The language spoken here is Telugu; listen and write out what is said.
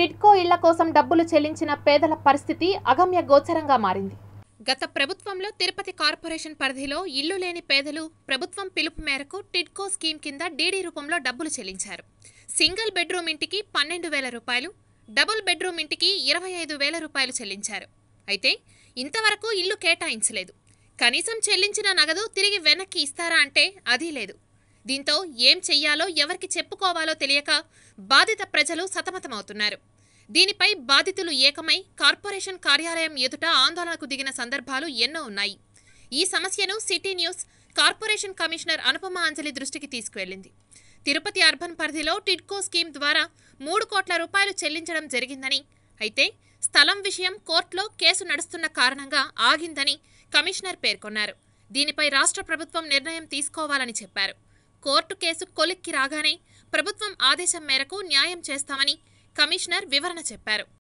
టిడ్కో ఇళ్ల కోసం డబ్బులు చెల్లించిన పేదల పరిస్థితి అగమ్య గోచరంగా మారింది గత ప్రభుత్వంలో తిరుపతి కార్పొరేషన్ పరిధిలో ఇల్లు లేని పేదలు ప్రభుత్వం పిలుపు మేరకు టిడ్కో స్కీమ్ కింద డీడీ రూపంలో డబ్బులు చెల్లించారు సింగిల్ బెడ్రూమ్ ఇంటికి పన్నెండు వేల రూపాయలు డబుల్ బెడ్రూమ్ ఇంటికి ఇరవై ఐదు వేల రూపాయలు చెల్లించారు అయితే ఇంతవరకు ఇల్లు కేటాయించలేదు కనీసం చెల్లించిన నగదు తిరిగి వెనక్కి ఇస్తారా అంటే అదీ లేదు దీంతో ఏం చెయ్యాలో ఎవరికి చెప్పుకోవాలో తెలియక బాధిత ప్రజలు సతమతమవుతున్నారు దీనిపై బాధితులు ఏకమై కార్పొరేషన్ కార్యాలయం ఎదుట ఆందోళనకు దిగిన సందర్భాలు ఎన్నో ఉన్నాయి ఈ సమస్యను city news corporation commissioner Anupama Anjali దృష్టికి తీసుకువెళ్లింది తిరుపతి అర్బన్ పరిధిలో టిడ్కో స్కీమ్ ద్వారా మూడు కోట్ల రూపాయలు చెల్లించడం జరిగిందని అయితే స్థలం విషయం కోర్టులో కేసు నడుస్తున్న కారణంగా ఆగిందని కమిషనర్ పేర్కొన్నారు దీనిపై రాష్ట్ర ప్రభుత్వం నిర్ణయం తీసుకోవాలని చెప్పారు కోర్టు కేసు కొలిక్కి రాగానే ప్రభుత్వం ఆదేశం మేరకు న్యాయం చేస్తామని కమిషనర్ వివరణ చెప్పారు